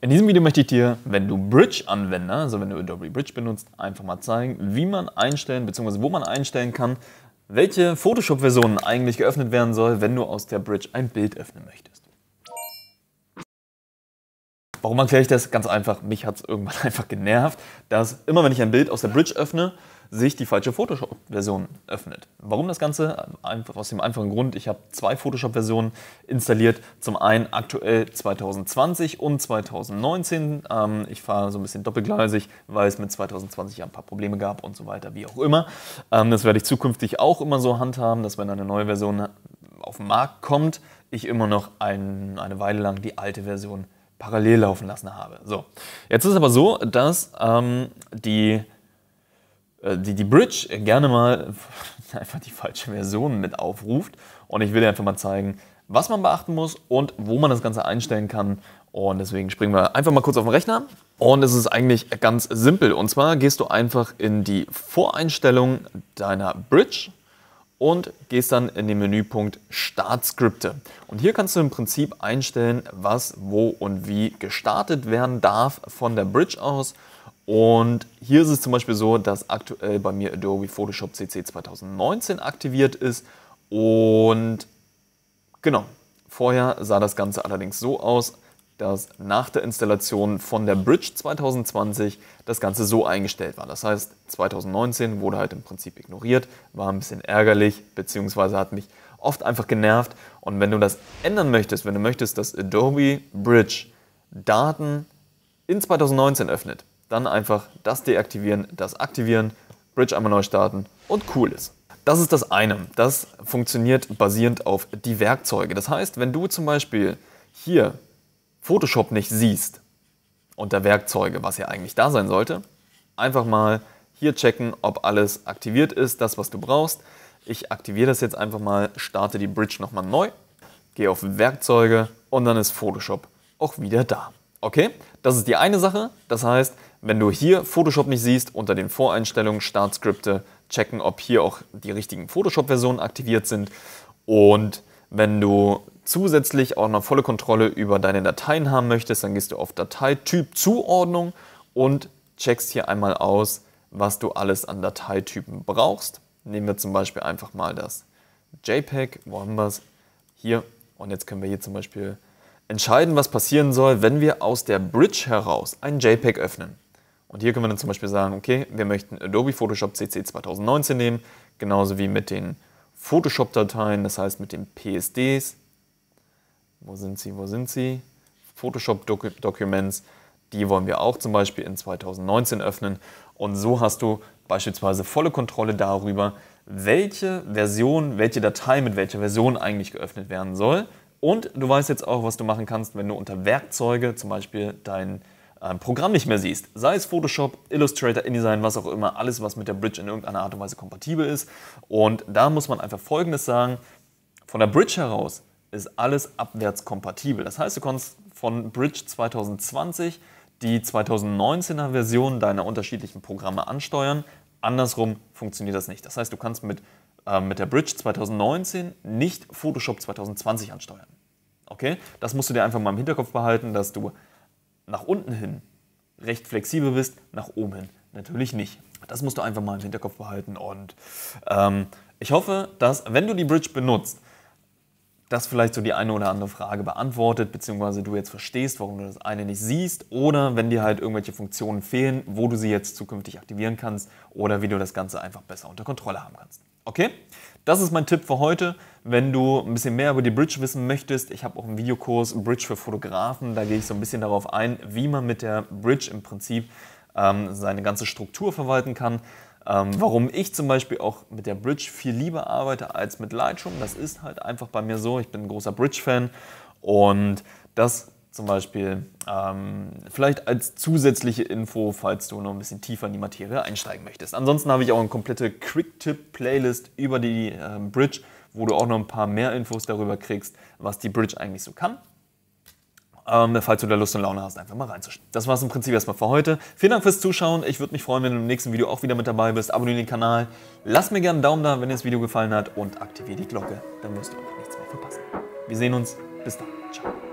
In diesem Video möchte ich dir, wenn du Bridge-Anwender, also wenn du Adobe Bridge benutzt, einfach mal zeigen, wie man einstellen bzw. wo man einstellen kann, welche photoshop version eigentlich geöffnet werden soll, wenn du aus der Bridge ein Bild öffnen möchtest. Warum erkläre ich das? Ganz einfach, mich hat es irgendwann einfach genervt, dass immer wenn ich ein Bild aus der Bridge öffne, sich die falsche Photoshop-Version öffnet. Warum das Ganze? Aus dem einfachen Grund, ich habe zwei Photoshop-Versionen installiert. Zum einen aktuell 2020 und 2019. Ähm, ich fahre so ein bisschen doppelgleisig, weil es mit 2020 ja ein paar Probleme gab und so weiter, wie auch immer. Ähm, das werde ich zukünftig auch immer so handhaben, dass wenn eine neue Version auf den Markt kommt, ich immer noch ein, eine Weile lang die alte Version parallel laufen lassen habe. So, jetzt ist es aber so, dass ähm, die äh, die, die Bridge gerne mal einfach die falsche Version mit aufruft. Und ich will dir einfach mal zeigen, was man beachten muss und wo man das Ganze einstellen kann. Und deswegen springen wir einfach mal kurz auf den Rechner. Und es ist eigentlich ganz simpel. Und zwar gehst du einfach in die Voreinstellung deiner Bridge und gehst dann in den Menüpunkt Startskripte. Und hier kannst du im Prinzip einstellen, was, wo und wie gestartet werden darf von der Bridge aus und hier ist es zum Beispiel so, dass aktuell bei mir Adobe Photoshop CC 2019 aktiviert ist. Und genau, vorher sah das Ganze allerdings so aus, dass nach der Installation von der Bridge 2020 das Ganze so eingestellt war. Das heißt, 2019 wurde halt im Prinzip ignoriert, war ein bisschen ärgerlich, beziehungsweise hat mich oft einfach genervt. Und wenn du das ändern möchtest, wenn du möchtest, dass Adobe Bridge Daten in 2019 öffnet, dann einfach das deaktivieren, das aktivieren, Bridge einmal neu starten und cool ist. Das ist das eine. Das funktioniert basierend auf die Werkzeuge. Das heißt, wenn du zum Beispiel hier Photoshop nicht siehst unter Werkzeuge, was ja eigentlich da sein sollte, einfach mal hier checken, ob alles aktiviert ist, das was du brauchst. Ich aktiviere das jetzt einfach mal, starte die Bridge nochmal neu, gehe auf Werkzeuge und dann ist Photoshop auch wieder da. Okay, das ist die eine Sache. Das heißt, wenn du hier Photoshop nicht siehst, unter den Voreinstellungen Startskripte checken, ob hier auch die richtigen Photoshop-Versionen aktiviert sind. Und wenn du zusätzlich auch noch volle Kontrolle über deine Dateien haben möchtest, dann gehst du auf Dateityp Zuordnung und checkst hier einmal aus, was du alles an Dateitypen brauchst. Nehmen wir zum Beispiel einfach mal das JPEG, wo haben wir es? Hier. Und jetzt können wir hier zum Beispiel entscheiden, was passieren soll, wenn wir aus der Bridge heraus ein JPEG öffnen. Und hier können wir dann zum Beispiel sagen, okay, wir möchten Adobe Photoshop CC 2019 nehmen, genauso wie mit den Photoshop-Dateien, das heißt mit den PSDs. Wo sind sie, wo sind sie? Photoshop-Documents, die wollen wir auch zum Beispiel in 2019 öffnen. Und so hast du beispielsweise volle Kontrolle darüber, welche Version, welche Datei mit welcher Version eigentlich geöffnet werden soll. Und du weißt jetzt auch, was du machen kannst, wenn du unter Werkzeuge zum Beispiel deinen Programm nicht mehr siehst. Sei es Photoshop, Illustrator, InDesign, was auch immer, alles, was mit der Bridge in irgendeiner Art und Weise kompatibel ist. Und da muss man einfach Folgendes sagen. Von der Bridge heraus ist alles abwärts kompatibel. Das heißt, du kannst von Bridge 2020 die 2019er Version deiner unterschiedlichen Programme ansteuern. Andersrum funktioniert das nicht. Das heißt, du kannst mit, äh, mit der Bridge 2019 nicht Photoshop 2020 ansteuern. Okay? Das musst du dir einfach mal im Hinterkopf behalten, dass du nach unten hin recht flexibel bist, nach oben hin natürlich nicht. Das musst du einfach mal im Hinterkopf behalten und ähm, ich hoffe, dass, wenn du die Bridge benutzt, das vielleicht so die eine oder andere Frage beantwortet, beziehungsweise du jetzt verstehst, warum du das eine nicht siehst, oder wenn dir halt irgendwelche Funktionen fehlen, wo du sie jetzt zukünftig aktivieren kannst, oder wie du das Ganze einfach besser unter Kontrolle haben kannst. Okay? Das ist mein Tipp für heute. Wenn du ein bisschen mehr über die Bridge wissen möchtest, ich habe auch einen Videokurs Bridge für Fotografen. Da gehe ich so ein bisschen darauf ein, wie man mit der Bridge im Prinzip ähm, seine ganze Struktur verwalten kann. Ähm, warum ich zum Beispiel auch mit der Bridge viel lieber arbeite als mit Lightroom. Das ist halt einfach bei mir so. Ich bin ein großer Bridge-Fan und das zum Beispiel. Ähm, vielleicht als zusätzliche Info, falls du noch ein bisschen tiefer in die Materie einsteigen möchtest. Ansonsten habe ich auch eine komplette Quick-Tip-Playlist über die äh, Bridge, wo du auch noch ein paar mehr Infos darüber kriegst, was die Bridge eigentlich so kann. Ähm, falls du da Lust und Laune hast, einfach mal reinzuschauen. Das war es im Prinzip erstmal für heute. Vielen Dank fürs Zuschauen. Ich würde mich freuen, wenn du im nächsten Video auch wieder mit dabei bist. Abonniere den Kanal, lass mir gerne einen Daumen da, wenn dir das Video gefallen hat und aktiviere die Glocke, dann wirst du auch nichts mehr verpassen. Wir sehen uns. Bis dann. Ciao.